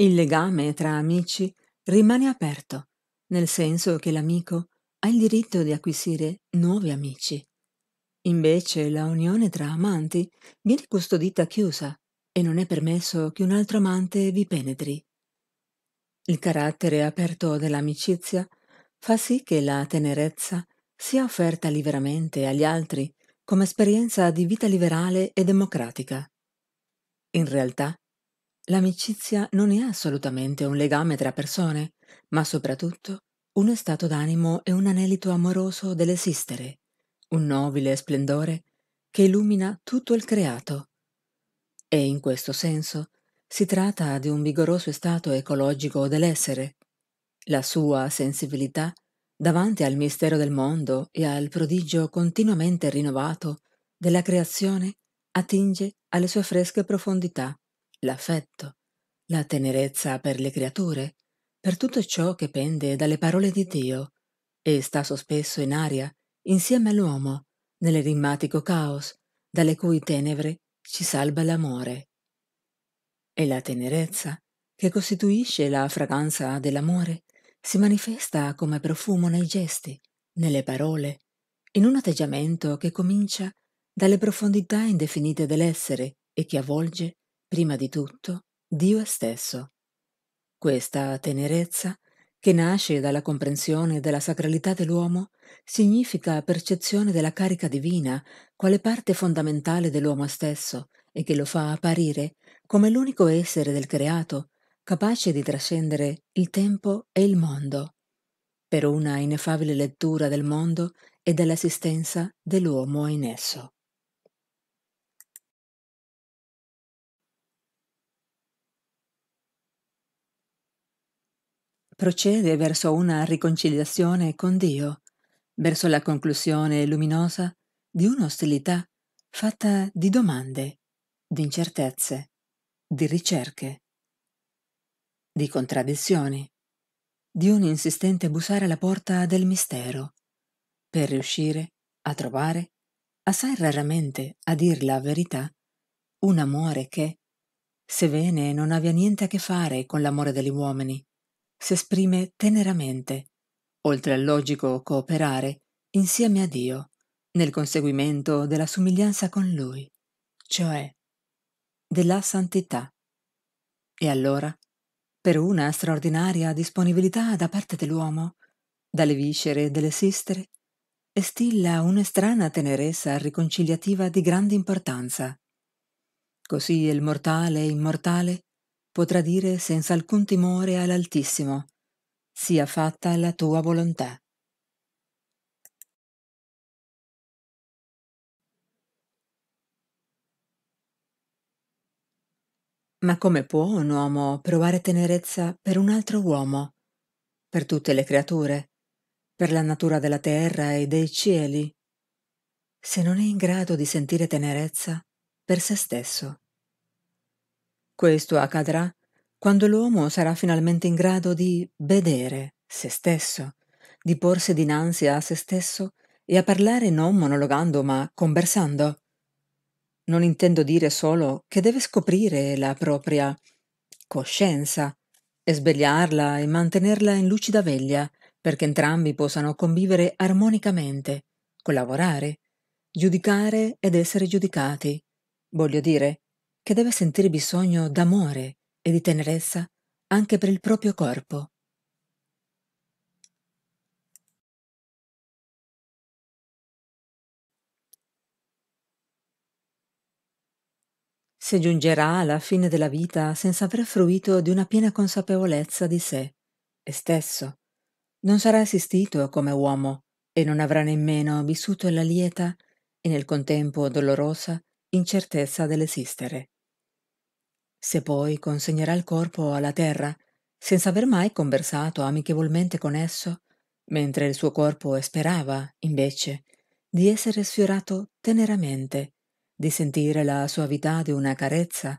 Il legame tra amici rimane aperto, nel senso che l'amico ha il diritto di acquisire nuovi amici. Invece la unione tra amanti viene custodita chiusa e non è permesso che un altro amante vi penetri. Il carattere aperto dell'amicizia fa sì che la tenerezza sia offerta liberamente agli altri come esperienza di vita liberale e democratica. In realtà, L'amicizia non è assolutamente un legame tra persone, ma soprattutto uno stato d'animo e un anelito amoroso dell'esistere, un nobile splendore che illumina tutto il creato. E in questo senso si tratta di un vigoroso stato ecologico dell'essere. La sua sensibilità davanti al mistero del mondo e al prodigio continuamente rinnovato della creazione attinge alle sue fresche profondità l'affetto, la tenerezza per le creature, per tutto ciò che pende dalle parole di Dio e sta sospeso in aria insieme all'uomo, nell'erimmatico caos, dalle cui tenebre ci salva l'amore. E la tenerezza, che costituisce la fragranza dell'amore, si manifesta come profumo nei gesti, nelle parole, in un atteggiamento che comincia dalle profondità indefinite dell'essere e che avvolge prima di tutto, Dio stesso. Questa tenerezza, che nasce dalla comprensione della sacralità dell'uomo, significa percezione della carica divina quale parte fondamentale dell'uomo stesso e che lo fa apparire come l'unico essere del creato capace di trascendere il tempo e il mondo, per una ineffabile lettura del mondo e dell'esistenza dell'uomo in esso. procede verso una riconciliazione con Dio, verso la conclusione luminosa di un'ostilità fatta di domande, di incertezze, di ricerche, di contraddizioni, di un insistente bussare alla porta del mistero, per riuscire a trovare, assai raramente a dir la verità, un amore che, sebbene non abbia niente a che fare con l'amore degli uomini, si esprime teneramente, oltre al logico cooperare, insieme a Dio, nel conseguimento della somiglianza con Lui, cioè della santità. E allora, per una straordinaria disponibilità da parte dell'uomo, dalle viscere delle sistere, estilla un'estrana tenerezza riconciliativa di grande importanza. Così il mortale e immortale potrà dire senza alcun timore all'Altissimo, sia fatta la tua volontà. Ma come può un uomo provare tenerezza per un altro uomo, per tutte le creature, per la natura della terra e dei cieli, se non è in grado di sentire tenerezza per se stesso? Questo accadrà quando l'uomo sarà finalmente in grado di vedere se stesso, di porsi dinanzi a se stesso e a parlare non monologando ma conversando. Non intendo dire solo che deve scoprire la propria coscienza e svegliarla e mantenerla in lucida veglia perché entrambi possano convivere armonicamente, collaborare, giudicare ed essere giudicati. Voglio dire, che deve sentire bisogno d'amore e di tenerezza anche per il proprio corpo. Si giungerà alla fine della vita senza aver fruito di una piena consapevolezza di sé e stesso, non sarà esistito come uomo e non avrà nemmeno vissuto la lieta e nel contempo dolorosa incertezza dell'esistere. Se poi consegnerà il corpo alla terra, senza aver mai conversato amichevolmente con esso, mentre il suo corpo sperava, invece, di essere sfiorato teneramente, di sentire la suavità di una carezza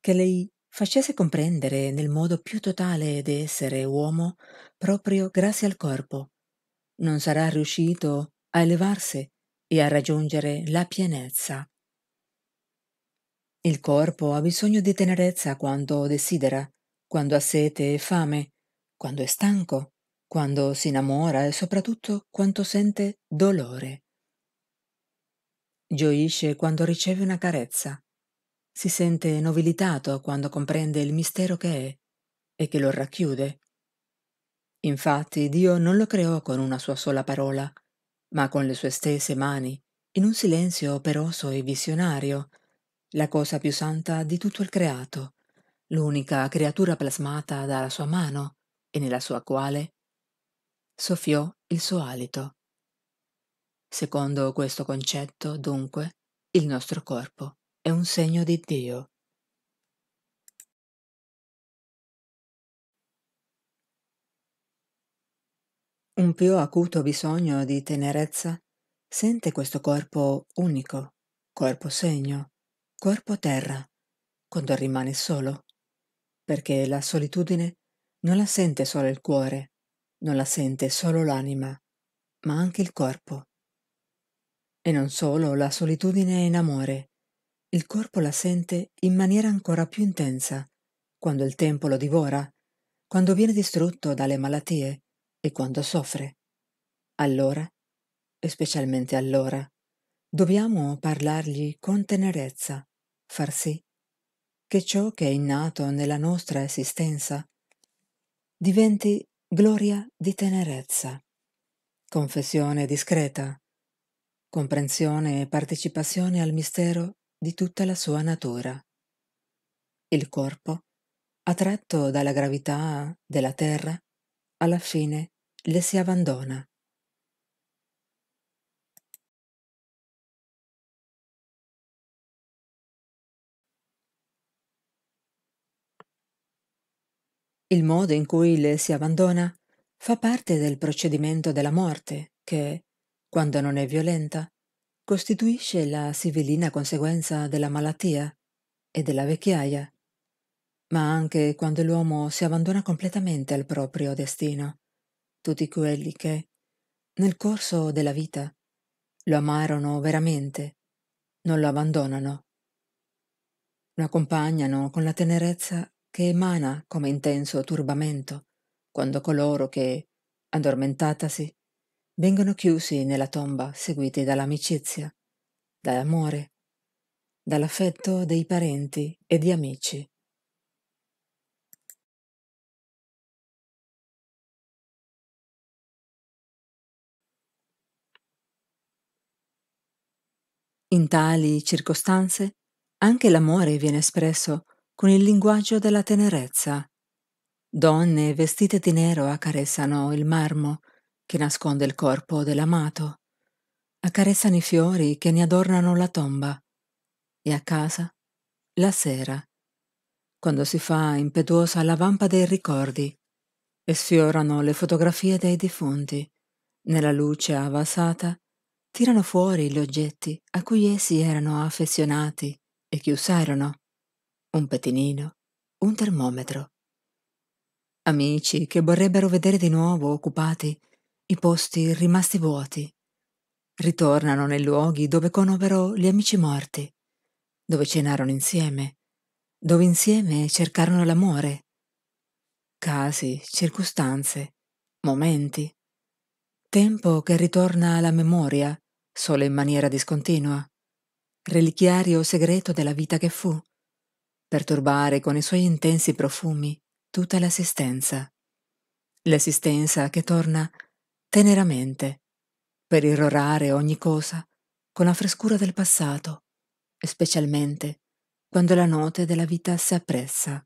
che lei facesse comprendere nel modo più totale di essere uomo proprio grazie al corpo. Non sarà riuscito a elevarsi e a raggiungere la pienezza il corpo ha bisogno di tenerezza quando desidera, quando ha sete e fame, quando è stanco, quando si innamora e soprattutto quando sente dolore. Gioisce quando riceve una carezza. Si sente nobilitato quando comprende il mistero che è e che lo racchiude. Infatti Dio non lo creò con una sua sola parola, ma con le sue stesse mani, in un silenzio operoso e visionario, la cosa più santa di tutto il creato, l'unica creatura plasmata dalla sua mano e nella sua quale soffiò il suo alito. Secondo questo concetto, dunque, il nostro corpo è un segno di Dio. Un più acuto bisogno di tenerezza sente questo corpo unico, corpo segno, corpo a terra, quando rimane solo, perché la solitudine non la sente solo il cuore, non la sente solo l'anima, ma anche il corpo. E non solo, la solitudine è in amore. Il corpo la sente in maniera ancora più intensa, quando il tempo lo divora, quando viene distrutto dalle malattie e quando soffre. Allora, e specialmente allora, dobbiamo parlargli con tenerezza, far sì che ciò che è innato nella nostra esistenza diventi gloria di tenerezza, confessione discreta, comprensione e partecipazione al mistero di tutta la sua natura. Il corpo, attratto dalla gravità della terra, alla fine le si abbandona Il modo in cui le si abbandona fa parte del procedimento della morte che, quando non è violenta, costituisce la sibillina conseguenza della malattia e della vecchiaia, ma anche quando l'uomo si abbandona completamente al proprio destino, tutti quelli che, nel corso della vita, lo amarono veramente, non lo abbandonano, lo accompagnano con la tenerezza che emana come intenso turbamento quando coloro che, addormentatasi, vengono chiusi nella tomba seguiti dall'amicizia, dall'amore, dall'affetto dei parenti e di amici. In tali circostanze anche l'amore viene espresso con il linguaggio della tenerezza. Donne vestite di nero accarezzano il marmo che nasconde il corpo dell'amato, accarezzano i fiori che ne adornano la tomba e a casa, la sera, quando si fa impetuosa la vampa dei ricordi e sfiorano le fotografie dei defunti, nella luce avvasata, tirano fuori gli oggetti a cui essi erano affezionati e che usarono un pettinino, un termometro. Amici che vorrebbero vedere di nuovo occupati i posti rimasti vuoti. Ritornano nei luoghi dove conobbero gli amici morti, dove cenarono insieme, dove insieme cercarono l'amore. Casi, circostanze, momenti. Tempo che ritorna alla memoria, solo in maniera discontinua reliquiario segreto della vita che fu, per turbare con i suoi intensi profumi tutta l'assistenza. L'assistenza che torna teneramente per irrorare ogni cosa con la frescura del passato, e specialmente quando la note della vita si appressa.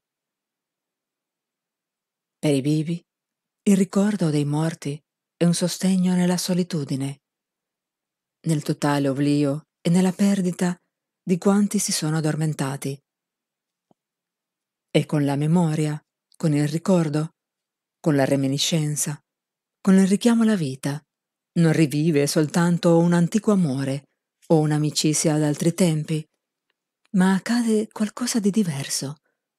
Per i vivi, il ricordo dei morti è un sostegno nella solitudine, nel totale oblio e nella perdita di quanti si sono addormentati, e con la memoria, con il ricordo, con la reminiscenza, con il richiamo alla vita. Non rivive soltanto un antico amore o un'amicizia ad altri tempi, ma accade qualcosa di diverso,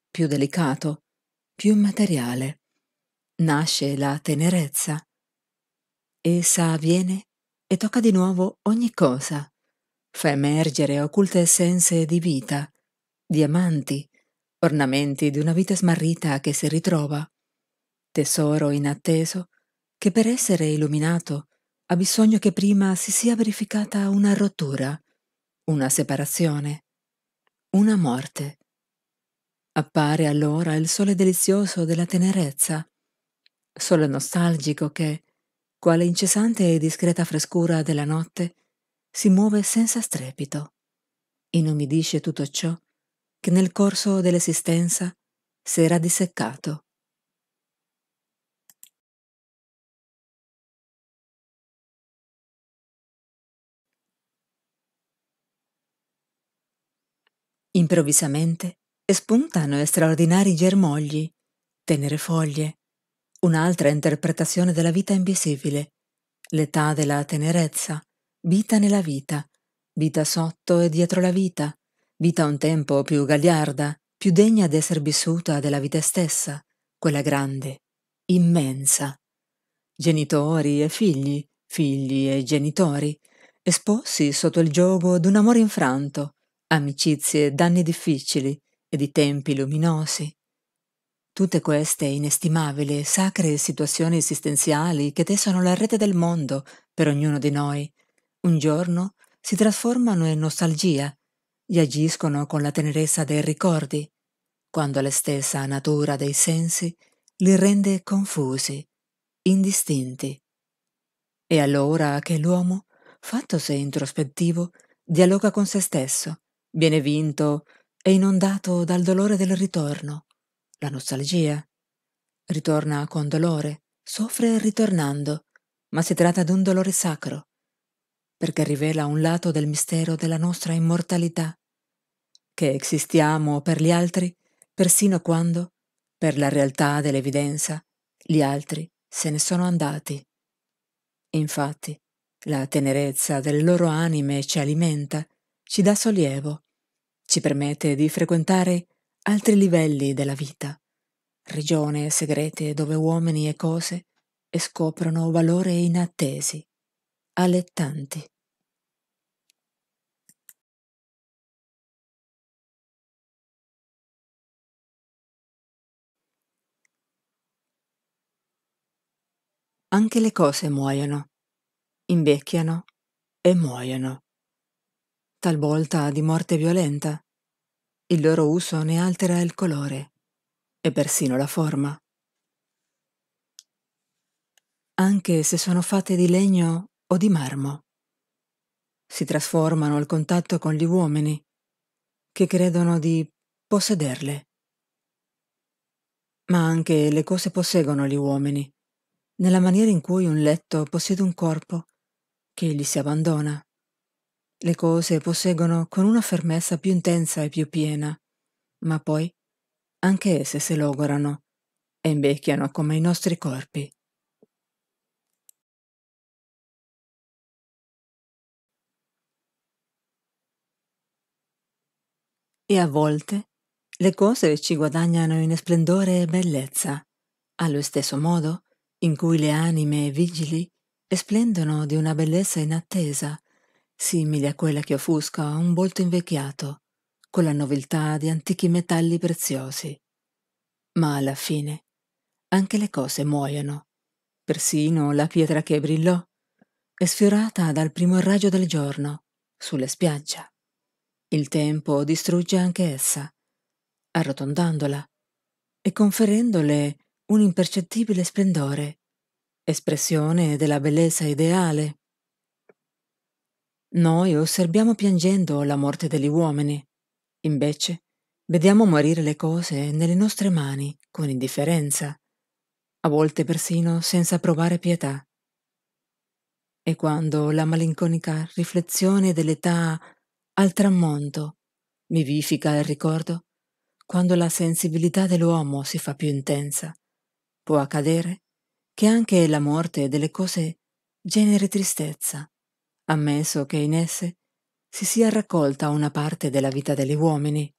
più delicato, più immateriale. Nasce la tenerezza. Essa avviene e tocca di nuovo ogni cosa. Fa emergere occulte essenze di vita, diamanti, ornamenti di una vita smarrita che si ritrova, tesoro inatteso che per essere illuminato ha bisogno che prima si sia verificata una rottura, una separazione, una morte. Appare allora il sole delizioso della tenerezza, sole nostalgico che, quale incessante e discreta frescura della notte, si muove senza strepito, inumidisce tutto ciò che nel corso dell'esistenza si era disseccato. Improvvisamente spuntano straordinari germogli, tenere foglie, un'altra interpretazione della vita invisibile, l'età della tenerezza, vita nella vita, vita sotto e dietro la vita, vita un tempo più gagliarda, più degna d'esser vissuta della vita stessa, quella grande, immensa. Genitori e figli, figli e genitori, esposti sotto il giogo d'un amore infranto, amicizie d'anni difficili e di tempi luminosi. Tutte queste inestimabili, sacre situazioni esistenziali che tessono la rete del mondo per ognuno di noi, un giorno si trasformano in nostalgia gli agiscono con la tenerezza dei ricordi, quando la stessa natura dei sensi li rende confusi, indistinti. È allora che l'uomo, fattosi introspettivo, dialoga con se stesso, viene vinto e inondato dal dolore del ritorno, la nostalgia. Ritorna con dolore, soffre ritornando, ma si tratta di un dolore sacro, perché rivela un lato del mistero della nostra immortalità, che esistiamo per gli altri persino quando, per la realtà dell'evidenza, gli altri se ne sono andati. Infatti, la tenerezza delle loro anime ci alimenta, ci dà sollievo, ci permette di frequentare altri livelli della vita, regioni segrete dove uomini e cose scoprono valori inattesi, allettanti. anche le cose muoiono, invecchiano e muoiono. Talvolta di morte violenta. Il loro uso ne altera il colore e persino la forma. Anche se sono fatte di legno o di marmo. Si trasformano al contatto con gli uomini che credono di possederle. Ma anche le cose posseggono gli uomini nella maniera in cui un letto possiede un corpo che gli si abbandona. Le cose posseggono con una fermezza più intensa e più piena, ma poi anche esse si logorano e invecchiano come i nostri corpi. E a volte le cose ci guadagnano in splendore e bellezza. Allo stesso modo, in cui le anime vigili esplendono di una bellezza inattesa, simile a quella che offusca un volto invecchiato, con la nobiltà di antichi metalli preziosi. Ma alla fine anche le cose muoiono, persino la pietra che brillò è sfiorata dal primo raggio del giorno, sulla spiaggia. Il tempo distrugge anche essa, arrotondandola e conferendole un impercettibile splendore, espressione della bellezza ideale. Noi osserviamo piangendo la morte degli uomini, invece vediamo morire le cose nelle nostre mani con indifferenza, a volte persino senza provare pietà. E quando la malinconica riflessione dell'età al tramonto vivifica il ricordo, quando la sensibilità dell'uomo si fa più intensa, Può accadere che anche la morte delle cose generi tristezza, ammesso che in esse si sia raccolta una parte della vita degli uomini.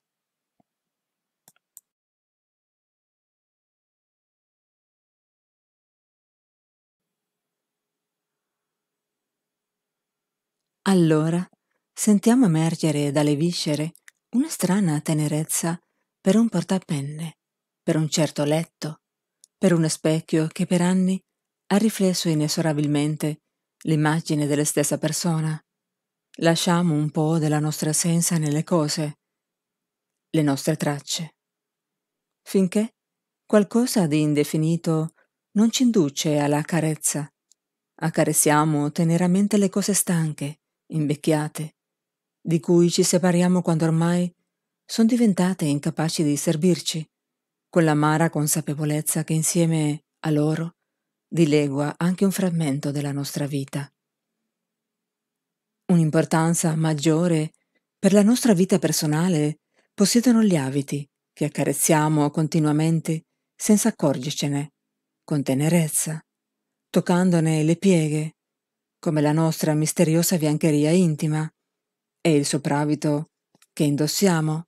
Allora sentiamo emergere dalle viscere una strana tenerezza per un portapenne, per un certo letto, per uno specchio che per anni ha riflesso inesorabilmente l'immagine della stessa persona. Lasciamo un po' della nostra essenza nelle cose, le nostre tracce, finché qualcosa di indefinito non ci induce alla carezza. Accarezziamo teneramente le cose stanche, invecchiate, di cui ci separiamo quando ormai sono diventate incapaci di servirci con l'amara consapevolezza che insieme a loro dilegua anche un frammento della nostra vita. Un'importanza maggiore per la nostra vita personale possiedono gli abiti che accarezziamo continuamente senza accorgercene, con tenerezza, toccandone le pieghe, come la nostra misteriosa biancheria intima e il sopravvito che indossiamo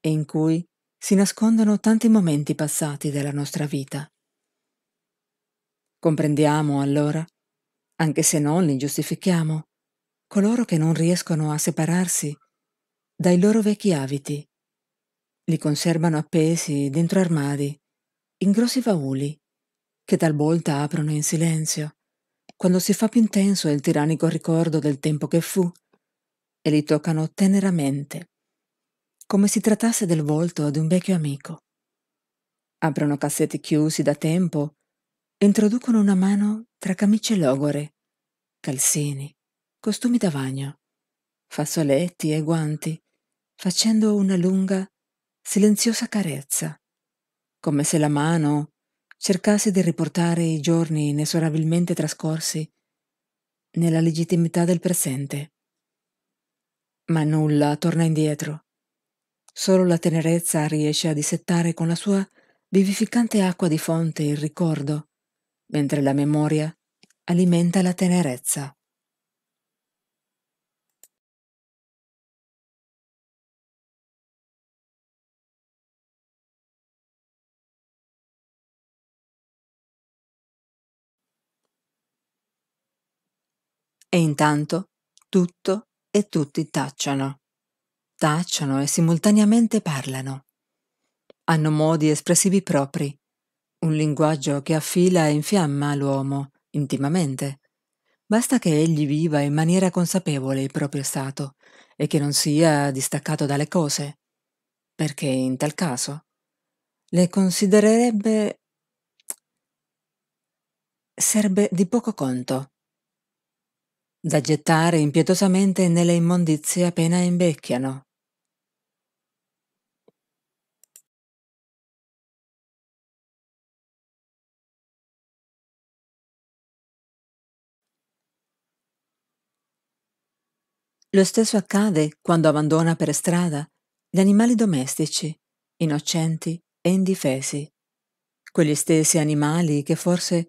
e in cui si nascondono tanti momenti passati della nostra vita. Comprendiamo allora, anche se non li giustifichiamo, coloro che non riescono a separarsi dai loro vecchi abiti. Li conservano appesi dentro armadi, in grossi vauli, che talvolta aprono in silenzio, quando si fa più intenso il tirannico ricordo del tempo che fu, e li toccano teneramente come si trattasse del volto di un vecchio amico. Aprono cassetti chiusi da tempo, introducono una mano tra camicie logore, calzini, costumi da bagno, fazzoletti e guanti, facendo una lunga, silenziosa carezza, come se la mano cercasse di riportare i giorni inesorabilmente trascorsi nella legittimità del presente. Ma nulla torna indietro. Solo la tenerezza riesce a dissettare con la sua vivificante acqua di fonte il ricordo, mentre la memoria alimenta la tenerezza. E intanto tutto e tutti tacciano tacciono e simultaneamente parlano. Hanno modi espressivi propri, un linguaggio che affila e infiamma l'uomo intimamente. Basta che egli viva in maniera consapevole il proprio stato e che non sia distaccato dalle cose, perché in tal caso le considererebbe serbe di poco conto, da gettare impietosamente nelle immondizie appena invecchiano. Lo stesso accade quando abbandona per strada gli animali domestici, innocenti e indifesi. Quegli stessi animali che forse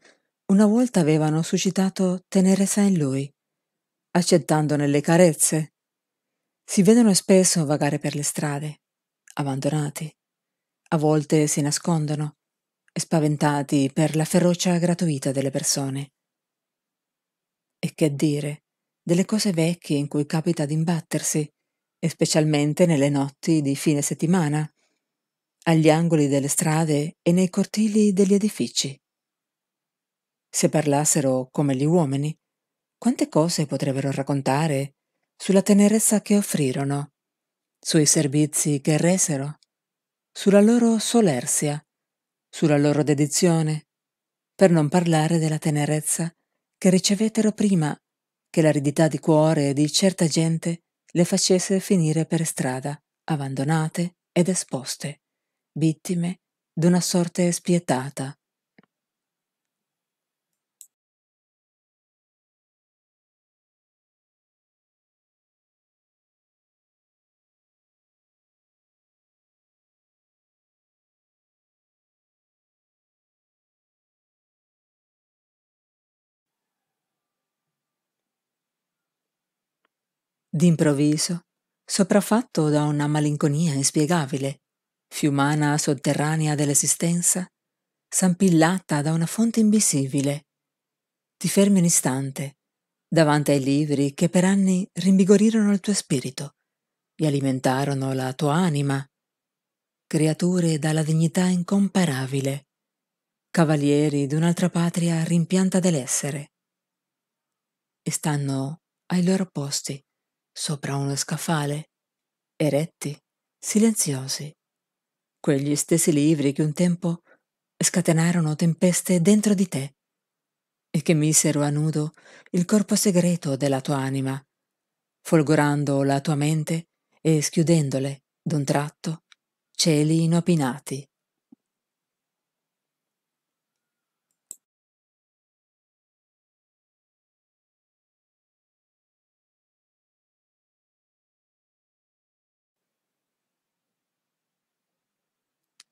una volta avevano suscitato tenerezza in lui, accettandone le carezze. Si vedono spesso vagare per le strade, abbandonati. A volte si nascondono, spaventati per la ferocia gratuita delle persone. E che dire delle cose vecchie in cui capita d'imbattersi, e specialmente nelle notti di fine settimana, agli angoli delle strade e nei cortili degli edifici. Se parlassero come gli uomini, quante cose potrebbero raccontare sulla tenerezza che offrirono, sui servizi che resero, sulla loro solersia, sulla loro dedizione, per non parlare della tenerezza che ricevettero prima che l'aridità di cuore di certa gente le facesse finire per strada, abbandonate ed esposte, vittime d'una sorte spietata d'improvviso, sopraffatto da una malinconia inspiegabile, fiumana sotterranea dell'esistenza, sampillata da una fonte invisibile. Ti fermi un istante, davanti ai libri che per anni rinvigorirono il tuo spirito e alimentarono la tua anima. Creature dalla dignità incomparabile, cavalieri di un'altra patria rimpianta dell'essere. E stanno ai loro posti sopra uno scaffale, eretti, silenziosi. Quegli stessi libri che un tempo scatenarono tempeste dentro di te e che misero a nudo il corpo segreto della tua anima, folgorando la tua mente e schiudendole, d'un tratto, cieli inopinati.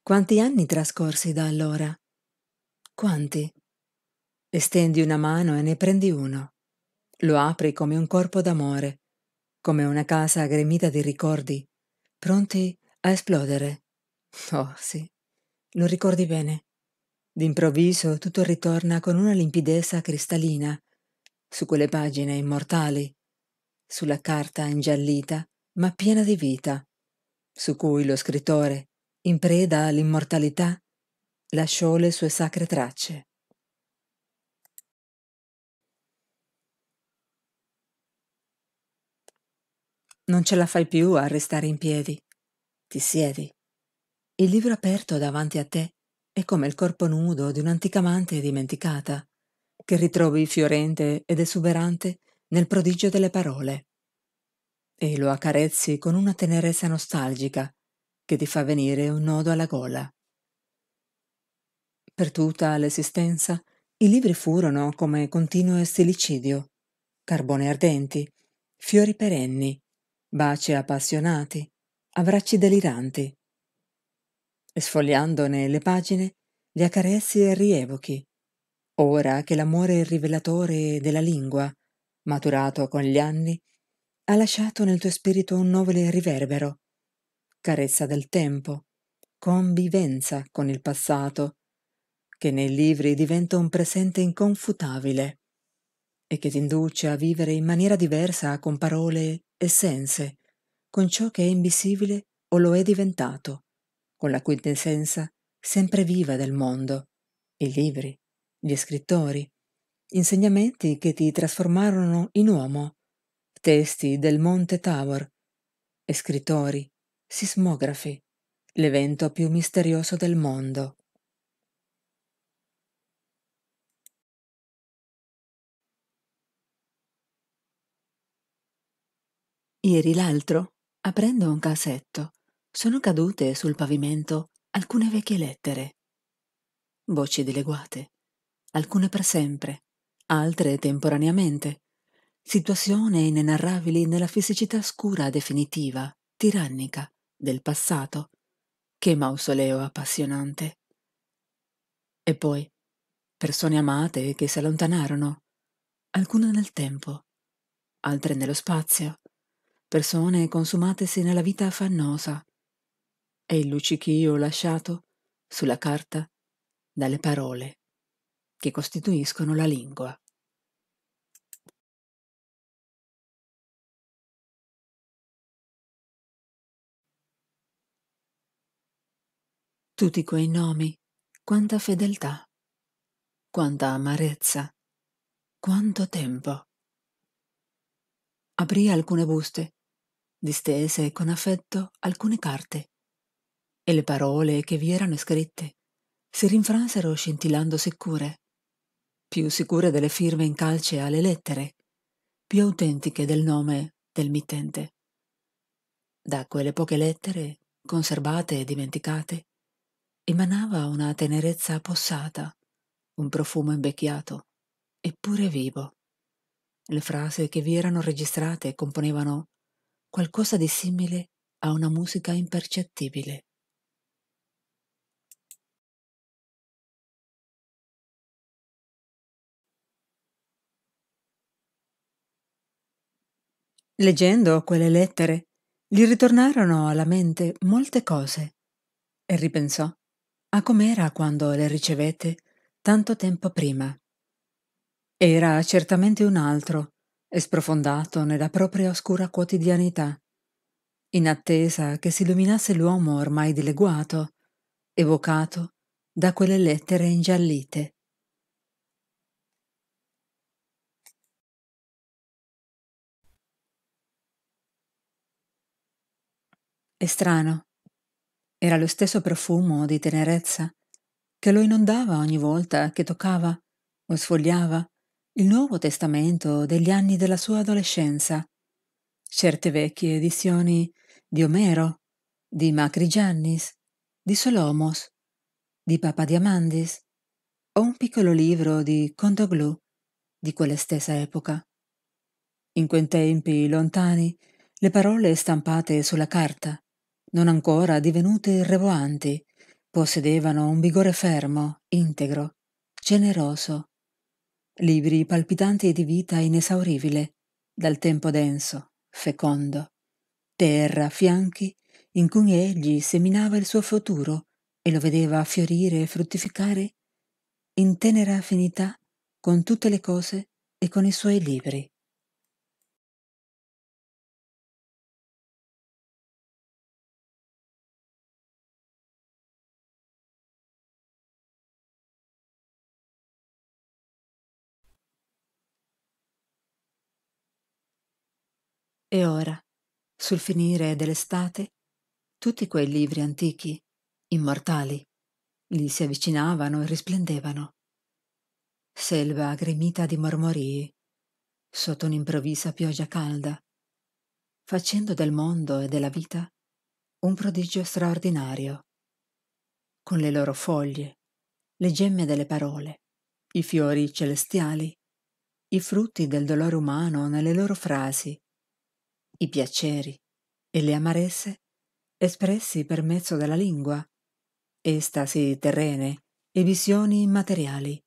Quanti anni trascorsi da allora? Quanti? Estendi una mano e ne prendi uno. Lo apri come un corpo d'amore, come una casa gremita di ricordi, pronti a esplodere. Oh sì, lo ricordi bene. D'improvviso tutto ritorna con una limpidezza cristallina, su quelle pagine immortali, sulla carta ingiallita ma piena di vita, su cui lo scrittore, in preda all'immortalità, lasciò le sue sacre tracce. Non ce la fai più a restare in piedi. Ti siedi. Il libro aperto davanti a te è come il corpo nudo di un'antica amante dimenticata, che ritrovi fiorente ed esuberante nel prodigio delle parole. E lo accarezzi con una tenerezza nostalgica, che ti fa venire un nodo alla gola. Per tutta l'esistenza i libri furono come continuo stilicidio, carbone ardenti, fiori perenni, baci appassionati, abbracci deliranti. E sfogliandone le pagine, li accarezzi e rievochi. Ora che l'amore rivelatore della lingua, maturato con gli anni, ha lasciato nel tuo spirito un nobile riverbero, carezza del tempo, convivenza con il passato, che nei libri diventa un presente inconfutabile e che ti induce a vivere in maniera diversa con parole e sense, con ciò che è invisibile o lo è diventato, con la quintessenza sempre viva del mondo, i libri, gli scrittori, insegnamenti che ti trasformarono in uomo, testi del Monte Tabor, e scrittori sismografi, l'evento più misterioso del mondo. Ieri l'altro, aprendo un cassetto, sono cadute sul pavimento alcune vecchie lettere. Voci dileguate, alcune per sempre, altre temporaneamente. Situazioni inenarrabili nella fisicità scura definitiva, tirannica, del passato. Che mausoleo appassionante. E poi, persone amate che si allontanarono, alcune nel tempo, altre nello spazio, persone consumatesi nella vita affannosa, e il luccichio lasciato sulla carta dalle parole che costituiscono la lingua. Tutti quei nomi, quanta fedeltà, quanta amarezza, quanto tempo. Aprì alcune buste, distese con affetto alcune carte, e le parole che vi erano scritte si rinfransero scintillando sicure, più sicure delle firme in calce alle lettere, più autentiche del nome del mittente. Da quelle poche lettere, conservate e dimenticate, emanava una tenerezza appossata, un profumo invecchiato, eppure vivo. Le frasi che vi erano registrate componevano qualcosa di simile a una musica impercettibile. Leggendo quelle lettere, gli ritornarono alla mente molte cose e ripensò a com'era quando le ricevette tanto tempo prima. Era certamente un altro, e sprofondato nella propria oscura quotidianità, in attesa che si illuminasse l'uomo ormai dileguato, evocato da quelle lettere ingiallite. È strano era lo stesso profumo di tenerezza che lo inondava ogni volta che toccava o sfogliava il Nuovo Testamento degli anni della sua adolescenza, certe vecchie edizioni di Omero, di Macri Giannis, di Solomos, di Papa Diamandis o un piccolo libro di Condoglu di quella stessa epoca. In quei tempi lontani, le parole stampate sulla carta non ancora divenute irrevoanti, possedevano un vigore fermo, integro, generoso, libri palpitanti di vita inesauribile, dal tempo denso, fecondo, terra, a fianchi in cui egli seminava il suo futuro e lo vedeva fiorire e fruttificare in tenera affinità con tutte le cose e con i suoi libri. E ora, sul finire dell'estate, tutti quei libri antichi, immortali, gli si avvicinavano e risplendevano. Selva gremita di mormorii, sotto un'improvvisa pioggia calda, facendo del mondo e della vita un prodigio straordinario. Con le loro foglie, le gemme delle parole, i fiori celestiali, i frutti del dolore umano nelle loro frasi, i piaceri e le amarezze espressi per mezzo della lingua, estasi terrene e visioni immateriali,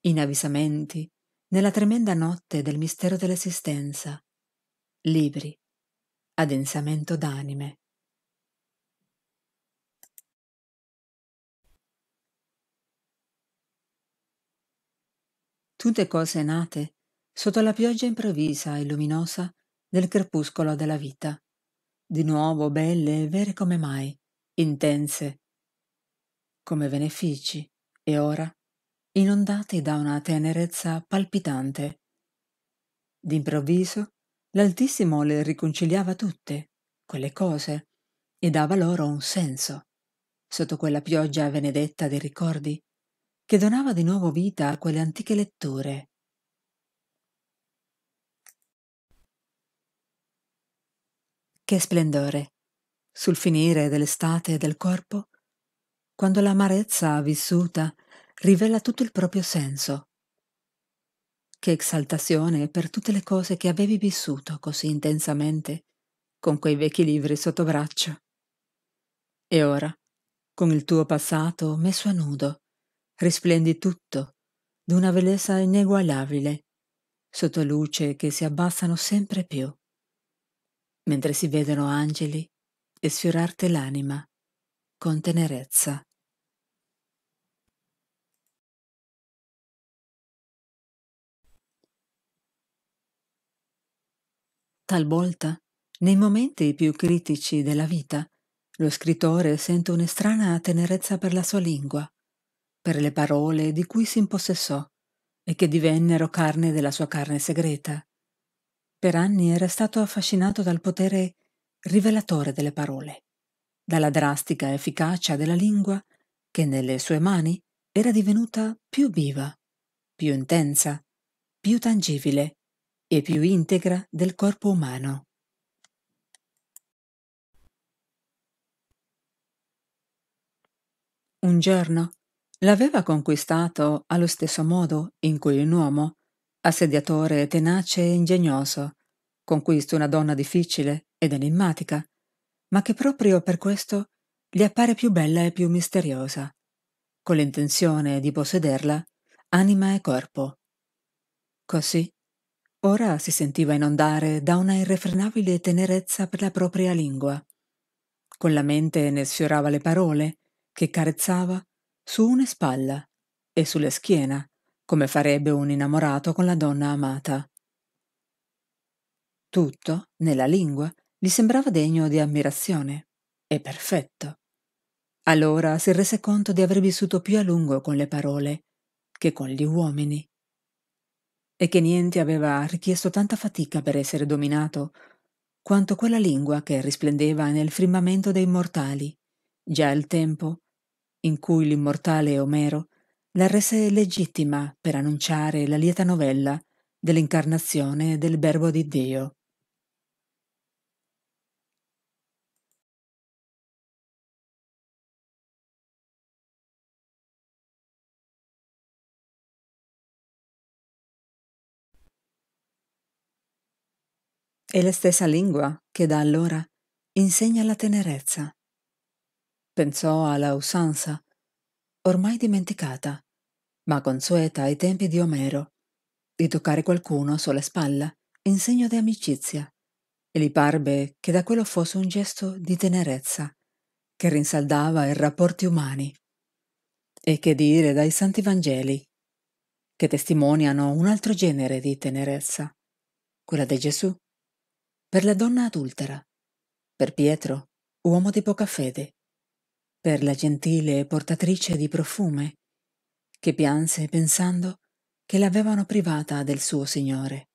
inavvisamenti nella tremenda notte del mistero dell'esistenza, libri, addensamento d'anime. Tutte cose nate sotto la pioggia improvvisa e luminosa del crepuscolo della vita. Di nuovo belle e vere come mai, intense, come benefici, e ora inondate da una tenerezza palpitante. D'improvviso l'Altissimo le riconciliava tutte, quelle cose, e dava loro un senso, sotto quella pioggia benedetta dei ricordi, che donava di nuovo vita a quelle antiche letture, Che splendore! Sul finire dell'estate del corpo, quando l'amarezza vissuta rivela tutto il proprio senso. Che esaltazione per tutte le cose che avevi vissuto così intensamente con quei vecchi libri sotto braccio. E ora, con il tuo passato messo a nudo, risplendi tutto d'una bellezza ineguagliabile, sotto luce che si abbassano sempre più mentre si vedono angeli e sfiorarti l'anima con tenerezza. Talvolta, nei momenti più critici della vita, lo scrittore sente un'estrana tenerezza per la sua lingua, per le parole di cui si impossessò e che divennero carne della sua carne segreta. Per anni era stato affascinato dal potere rivelatore delle parole, dalla drastica efficacia della lingua che nelle sue mani era divenuta più viva, più intensa, più tangibile e più integra del corpo umano. Un giorno l'aveva conquistato allo stesso modo in cui un uomo assediatore tenace e ingegnoso, conquista una donna difficile ed enigmatica, ma che proprio per questo gli appare più bella e più misteriosa, con l'intenzione di possederla anima e corpo. Così, ora si sentiva inondare da una irrefrenabile tenerezza per la propria lingua. Con la mente ne sfiorava le parole, che carezzava su una spalla e sulla schiena, come farebbe un innamorato con la donna amata. Tutto, nella lingua, gli sembrava degno di ammirazione e perfetto. Allora si rese conto di aver vissuto più a lungo con le parole che con gli uomini e che niente aveva richiesto tanta fatica per essere dominato quanto quella lingua che risplendeva nel firmamento dei mortali, già il tempo in cui l'immortale Omero la rese legittima per annunciare la lieta novella dell'incarnazione del Verbo di Dio. È la stessa lingua che da allora insegna la tenerezza. Pensò alla usanza, ormai dimenticata, ma consueta ai tempi di Omero, di toccare qualcuno sulla spalla in segno di amicizia, e gli parve che da quello fosse un gesto di tenerezza che rinsaldava i rapporti umani. E che dire dai santi Vangeli, che testimoniano un altro genere di tenerezza, quella di Gesù, per la donna adultera, per Pietro, uomo di poca fede, per la gentile portatrice di profume, che pianse pensando che l'avevano privata del suo Signore.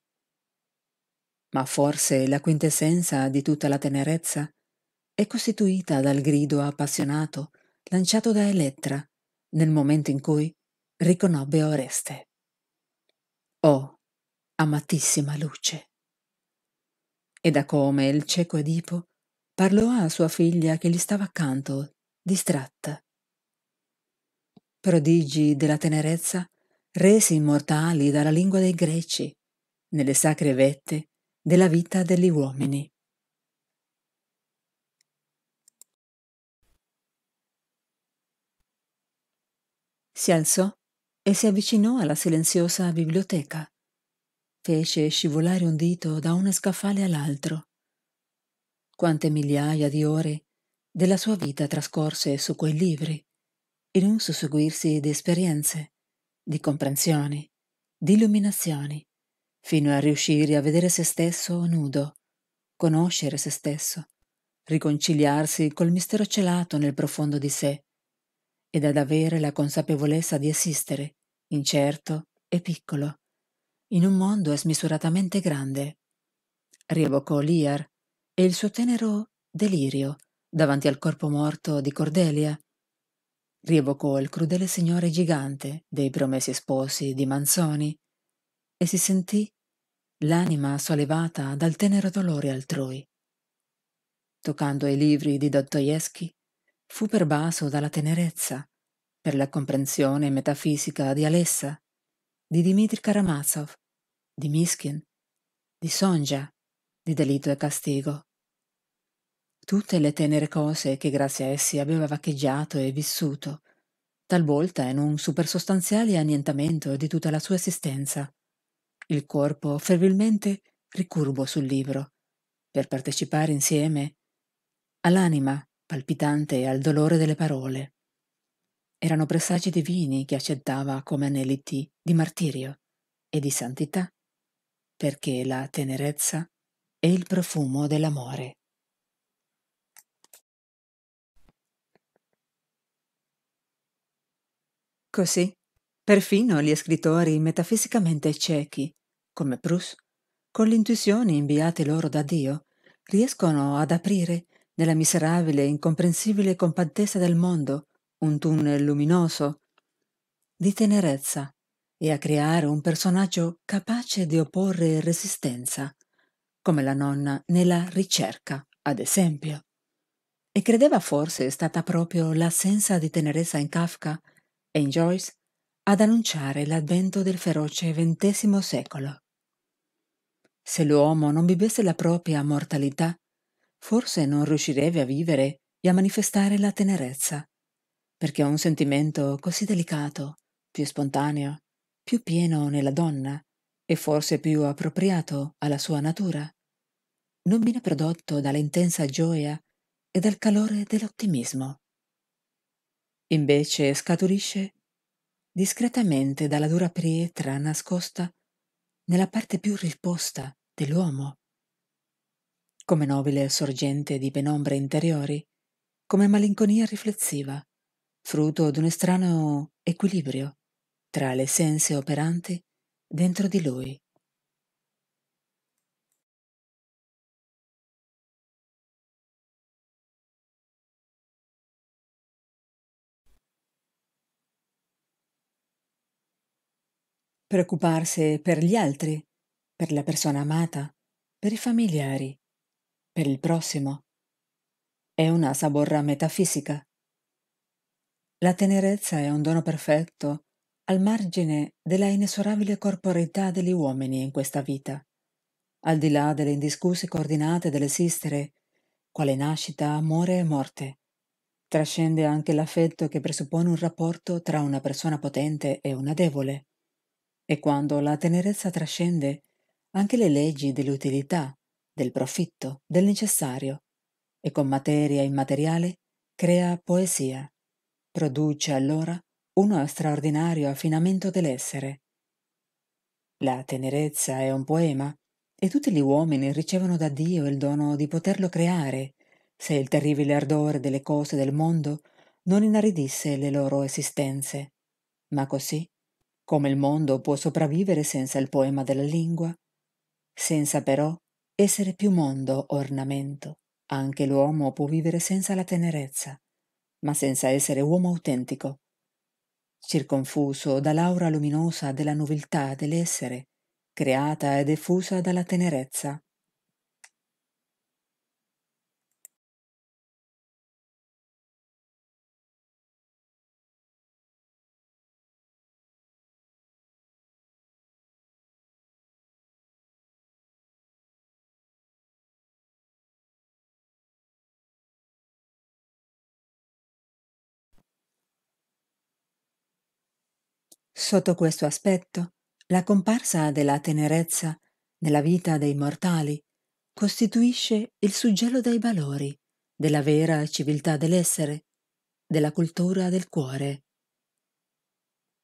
Ma forse la quintessenza di tutta la tenerezza è costituita dal grido appassionato lanciato da Elettra nel momento in cui riconobbe Oreste. Oh, amatissima luce! E da come il cieco Edipo parlò a sua figlia che gli stava accanto, distratta, prodigi della tenerezza, resi immortali dalla lingua dei greci, nelle sacre vette della vita degli uomini. Si alzò e si avvicinò alla silenziosa biblioteca. Fece scivolare un dito da uno scaffale all'altro. Quante migliaia di ore della sua vita trascorse su quei libri in un susseguirsi di esperienze, di comprensioni, di illuminazioni, fino a riuscire a vedere se stesso nudo, conoscere se stesso, riconciliarsi col mistero celato nel profondo di sé ed ad avere la consapevolezza di esistere, incerto e piccolo, in un mondo smisuratamente grande. Rievocò Lear e il suo tenero delirio davanti al corpo morto di Cordelia rievocò il crudele signore gigante dei promessi sposi di Manzoni e si sentì l'anima sollevata dal tenero dolore altrui. Toccando i libri di Dostoevsky, fu pervaso dalla tenerezza, per la comprensione metafisica di Alessa, di Dmitri Karamazov, di Miskin, di Sonja, di Delitto e Castigo, tutte le tenere cose che grazie a essi aveva vagheggiato e vissuto, talvolta in un supersostanziale annientamento di tutta la sua esistenza. Il corpo fervilmente ricurvo sul libro, per partecipare insieme all'anima palpitante e al dolore delle parole. Erano presagi divini che accettava come aneliti di martirio e di santità, perché la tenerezza è il profumo dell'amore. Così, perfino gli scrittori metafisicamente ciechi, come Proust, con le intuizioni inviate loro da Dio, riescono ad aprire, nella miserabile e incomprensibile compattezza del mondo, un tunnel luminoso di tenerezza e a creare un personaggio capace di opporre resistenza, come la nonna nella ricerca, ad esempio. E credeva forse è stata proprio l'assenza di tenerezza in Kafka e Joyce ad annunciare l'avvento del feroce XX secolo. Se l'uomo non vivesse la propria mortalità, forse non riuscirebbe a vivere e a manifestare la tenerezza, perché un sentimento così delicato, più spontaneo, più pieno nella donna e forse più appropriato alla sua natura, non viene prodotto dall'intensa gioia e dal calore dell'ottimismo. Invece scaturisce discretamente dalla dura pietra nascosta nella parte più risposta dell'uomo. Come nobile sorgente di penombre interiori, come malinconia riflessiva, frutto di un strano equilibrio tra le essenze operanti dentro di lui. preoccuparsi per gli altri, per la persona amata, per i familiari, per il prossimo. È una saborra metafisica. La tenerezza è un dono perfetto al margine della inesorabile corporeità degli uomini in questa vita, al di là delle indiscusse coordinate dell'esistere, quale nascita, amore e morte. Trascende anche l'affetto che presuppone un rapporto tra una persona potente e una debole e quando la tenerezza trascende anche le leggi dell'utilità, del profitto, del necessario, e con materia immateriale crea poesia. Produce allora uno straordinario affinamento dell'essere. La tenerezza è un poema e tutti gli uomini ricevono da Dio il dono di poterlo creare, se il terribile ardore delle cose del mondo non inaridisse le loro esistenze. Ma così come il mondo può sopravvivere senza il poema della lingua? Senza però essere più mondo ornamento, anche l'uomo può vivere senza la tenerezza, ma senza essere uomo autentico. Circonfuso dall'aura luminosa della nobiltà dell'essere, creata e diffusa dalla tenerezza, Sotto questo aspetto, la comparsa della tenerezza nella vita dei mortali costituisce il suggello dei valori, della vera civiltà dell'essere, della cultura del cuore.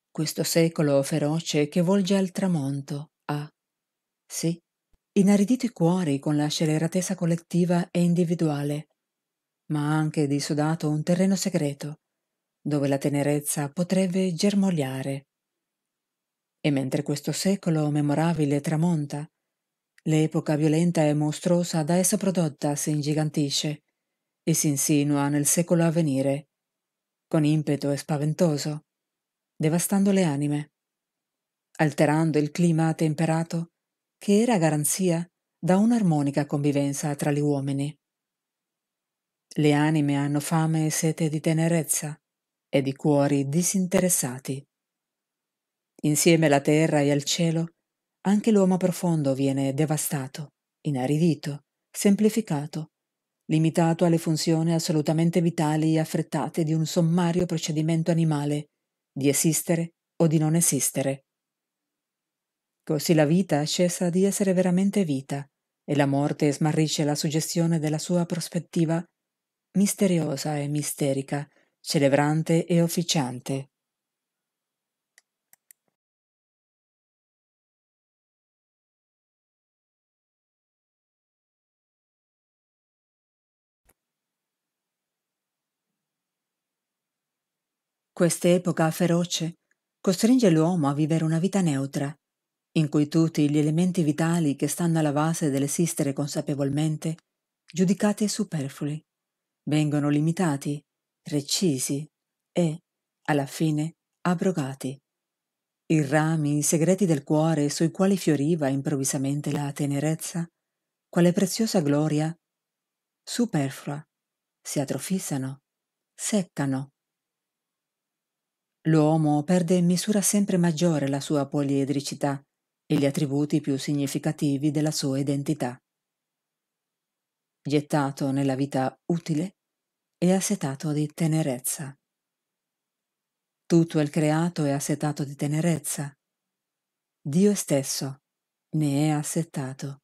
Questo secolo feroce che volge al tramonto ha, sì, inaridito i cuori con la scelleratezza collettiva e individuale, ma ha anche dissodato un terreno segreto, dove la tenerezza potrebbe germogliare e mentre questo secolo memorabile tramonta, l'epoca violenta e mostruosa da essa prodotta si ingigantisce e si insinua nel secolo a venire, con impeto e spaventoso, devastando le anime, alterando il clima temperato che era garanzia da un'armonica convivenza tra gli uomini. Le anime hanno fame e sete di tenerezza e di cuori disinteressati. Insieme alla terra e al cielo, anche l'uomo profondo viene devastato, inaridito, semplificato, limitato alle funzioni assolutamente vitali e affrettate di un sommario procedimento animale, di esistere o di non esistere. Così la vita cessa di essere veramente vita e la morte smarrisce la suggestione della sua prospettiva misteriosa e misterica, celebrante e officiante. Quest'epoca feroce costringe l'uomo a vivere una vita neutra, in cui tutti gli elementi vitali che stanno alla base dell'esistere consapevolmente, giudicati e superflui, vengono limitati, recisi e, alla fine, abrogati. I rami, i segreti del cuore sui quali fioriva improvvisamente la tenerezza, quale preziosa gloria, superflua, si atrofissano, seccano, L'uomo perde in misura sempre maggiore la sua poliedricità e gli attributi più significativi della sua identità. Gettato nella vita utile e assetato di tenerezza. Tutto il creato è assetato di tenerezza. Dio stesso ne è assettato.